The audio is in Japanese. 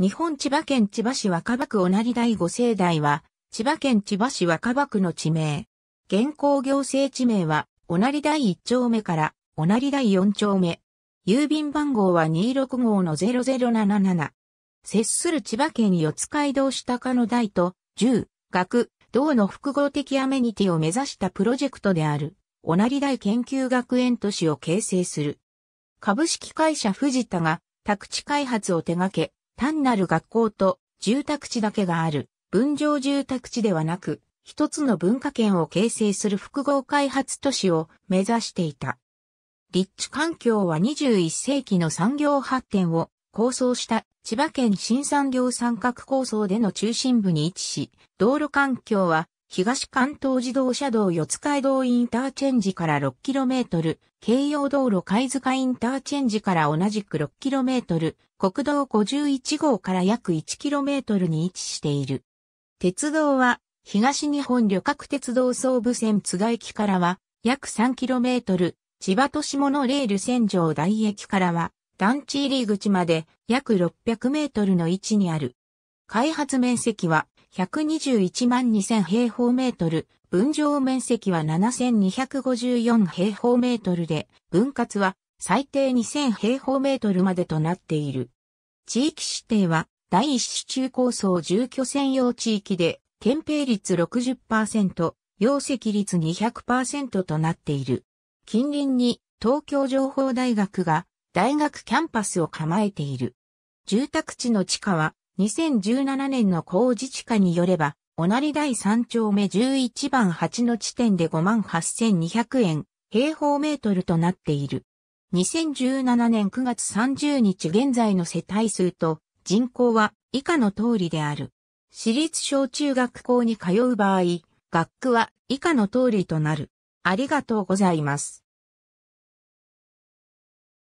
日本千葉県千葉市若葉区おなり第五世代は、千葉県千葉市若葉区の地名。現行行政地名は、おなり第一丁目から、おなり第四丁目。郵便番号は26号の0077。接する千葉県四街道下かの台と、住、学、道の複合的アメニティを目指したプロジェクトである、おなり台研究学園都市を形成する。株式会社藤田が、宅地開発を手掛け、単なる学校と住宅地だけがある分譲住宅地ではなく、一つの文化圏を形成する複合開発都市を目指していた。立地環境は21世紀の産業発展を構想した千葉県新産業三角構想での中心部に位置し、道路環境は東関東自動車道四街道インターチェンジから 6km、京葉道路貝塚インターチェンジから同じく 6km、国道51号から約 1km に位置している。鉄道は、東日本旅客鉄道総武線津賀駅からは、約 3km、千葉都市モノレール線上台駅からは、団地入り口まで約600メートルの位置にある。開発面積は121万2000平方メートル、分譲面積は7254平方メートルで、分割は最低2000平方メートルまでとなっている。地域指定は、第一支中高層住居専用地域で、憲兵率60%、容積率200%となっている。近隣に東京情報大学が大学キャンパスを構えている。住宅地の地下は2017年の高自治下によれば、おなり第3丁目11番8の地点で58,200円、平方メートルとなっている。2017年9月30日現在の世帯数と人口は以下の通りである。私立小中学校に通う場合、学区は以下の通りとなる。ありがとうございます。